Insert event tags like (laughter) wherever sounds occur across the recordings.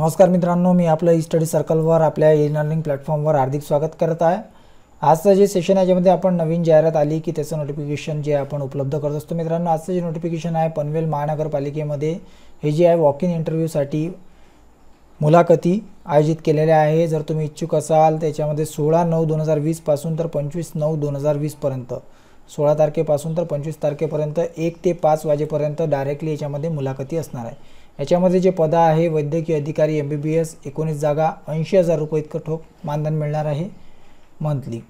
नमस्कार मित्रांनो मी आपलं स्टडी सर्कलवर आपल्या ई लर्निंग प्लॅटफॉर्मवर हार्दिक स्वागत करत आहे आजचं जे सेशन आहे ज्यामध्ये आपण नवीन जाहिरात आली की त्याचं नोटिफिकेशन जे आपण उपलब्ध करत असतो मित्रांनो आजचं जे नोटिफिकेशन आहे पनवेल महानगरपालिकेमध्ये हे जे आहे वॉक इन इंटरव्ह्यूसाठी मुलाखती आयोजित केलेल्या आहे जर तुम्ही इच्छुक असाल त्याच्यामध्ये सोळा नऊ दोन हजार वीसपासून तर पंचवीस नऊ दोन हजार वीसपर्यंत सोळा तारखेपासून तर पंचवीस तारखेपर्यंत एक ते पाच वाजेपर्यंत डायरेक्टली याच्यामध्ये मुलाखती असणार आहे याच्यामध्ये जे पदं आहे वैद्यकीय अधिकारी एम बी बी एस एकोणीस जागा ऐंशी हजार रुपये इतकं ठोक मानधन मिळणार आहे मंथली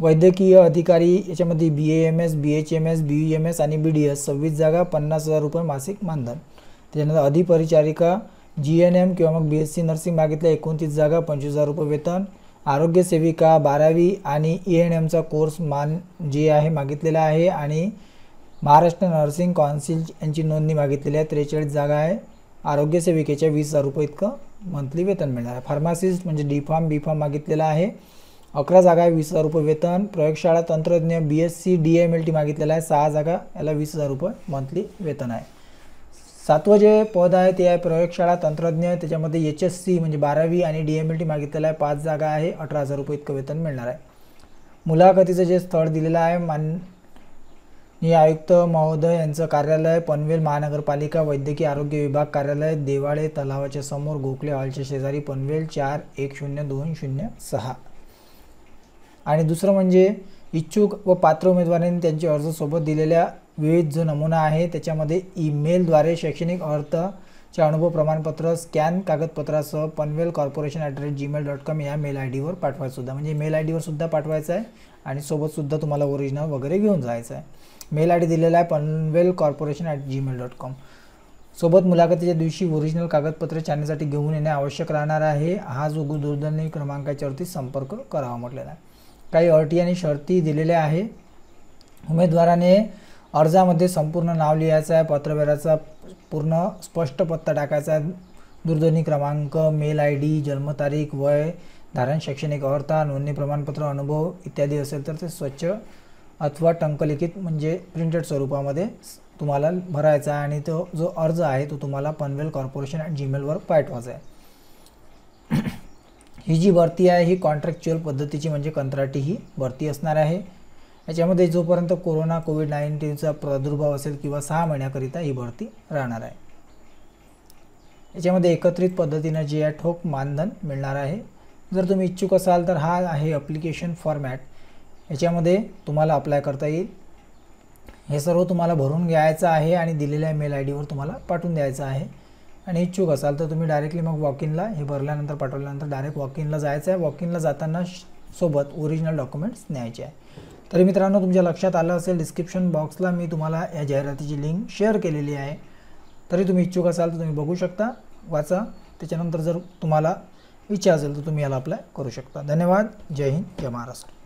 वैद्यकीय अधिकारी याच्यामध्ये B A M S B H M S B U M S आणि बी डी एस सव्वीस जागा पन्नास हजार रुपये मासिक मानधन त्याच्यानंतर अधिपरिचारिका जी एन एम किंवा मग बी एस सी नर्सिंग मागितल्या एकोणतीस जागा पंचवीस हजार रुपये वेतन आरोग्य सेविका बारावी आणि ई एन एमचा कोर्स मान जे आहे मागितलेला आहे आणि महाराष्ट्र नर्सिंग कौन्सिल यांची नोंदणी मागितलेली आहे त्रेचाळीस जागा आहे आरोग्य वीस हजार रुपये इतकं मंथली वेतन मिळणार आहे फार्मासिस्ट म्हणजे डी फार्म बी फार्म मागितलेला आहे अकरा जागा आहे वीस हजार रुपये वेतन प्रयोगशाळा तंत्रज्ञ B S C D M L T मागितलेला आहे सहा जागा याला वीस हजार रुपये मंथली वेतन आहे सातवं जे पद आहे ते आहे प्रयोगशाळा तंत्रज्ञ त्याच्यामध्ये एच एस सी म्हणजे बारावी आणि डी एम एल टी मागितलेलं आहे पाच जागा आहे अठरा हजार रुपये इतकं वेतन मिळणार आहे मुलाखतीचं जे स्थळ दिलेलं आहे मान नि आयुक्त महोदय यांचं कार्यालय पनवेल महानगरपालिका वैद्यकीय आरोग्य विभाग कार्यालय देवाळे तलावाच्या समोर गोखले हॉलच्या शेजारी पनवेल चार एक शून्य दोन शून्य सहा आणि दुसरं म्हणजे इच्छुक व पात्र उमेदवारांनी त्यांचे सोबत दिलेल्या विविध जो नमुना आहे त्याच्यामध्ये ईमेलद्वारे शैक्षणिक अर्थ चे अनुभव प्रमाणपत्र स्कॅन कागदपत्रासह Panvel corporation at rate Gmail dot com या मेल आय डीवर पाठवायसुद्धा म्हणजे मेल आय डीवर सुद्धा पाठवायचं आहे आणि सोबतसुद्धा तुम्हाला ओरिजिनल वगैरे घेऊन जायचं आहे मेल आय डी दिलेला आहे Panvel corporation at Gmail dot com सोबत मुलाखतीच्या दिवशी ओरिजिनल कागदपत्रे चॅनलसाठी घेऊन येणे आवश्यक राहणार आहे हा जो दूरध्वनी क्रमांकाच्यावरती संपर्क करावा म्हटलेला आहे काही अटी आणि शर्ती दिलेल्या आहे उमेदवाराने अर्जामध्ये संपूर्ण नाव लिहायचं आहे पत्रव्यवहाराचा पूर्ण स्पष्ट पत्ता टाकायचा दूरध्वनी क्रमांक मेल आय डी जन्मतारीख वय धारण शैक्षणिक अर्हता नोंदणी प्रमाणपत्र अनुभव इत्यादी असेल तर ते स्वच्छ अथवा टंकलिखित म्हणजे प्रिंटेड स्वरूपामध्ये तुम्हाला भरायचा आहे आणि तो जो अर्ज आहे तो तुम्हाला पनवेल कॉर्पोरेशन ॲट जीमेलवर पाठवायचा आहे (clears throat) ही जी भरती आहे ही कॉन्ट्रॅक्च्युअल पद्धतीची म्हणजे कंत्राटी ही भरती असणार आहे याच्यामध्ये जोपर्यंत कोरोना कोविड नाईन्टीनचा प्रादुर्भाव असेल किंवा सहा महिन्याकरिता ही भरती राहणार आहे याच्यामध्ये एकत्रित पद्धतीनं जे आहे ठोक मानधन मिळणार आहे जर तुम्ही इच्छुक असाल तर हा आहे अप्लिकेशन फॉर्मॅट याच्यामध्ये तुम्हाला अप्लाय करता येईल हे सर्व तुम्हाला भरून घ्यायचं आहे आणि दिलेल्या मेल आय डीवर तुम्हाला पाठवून द्यायचं आहे आणि इच्छुक असाल तर तुम्ही डायरेक्टली मग वॉक इनला हे भरल्यानंतर पाठवल्यानंतर डायरेक्ट वॉक इनला जायचं आहे वॉक इनला जाताना सोबत ओरिजिनल डॉक्युमेंट्स न्यायचे आहे तरी मित्रों तुम्हार लक्षा आल डिस्क्रिप्शन बॉक्सला मी तुम्हाला या जाहिरातीची लिंक शेयर के लिए तरी तुम्हें इच्छुक असाल तर तुम्ही बघू शकता वाचा त्याच्यानंतर जर तुम्हारा इच्छा असेल तो तुम्हें याला अप्लाय करू शकता धन्यवाद जय हिंद जय महाराष्ट्र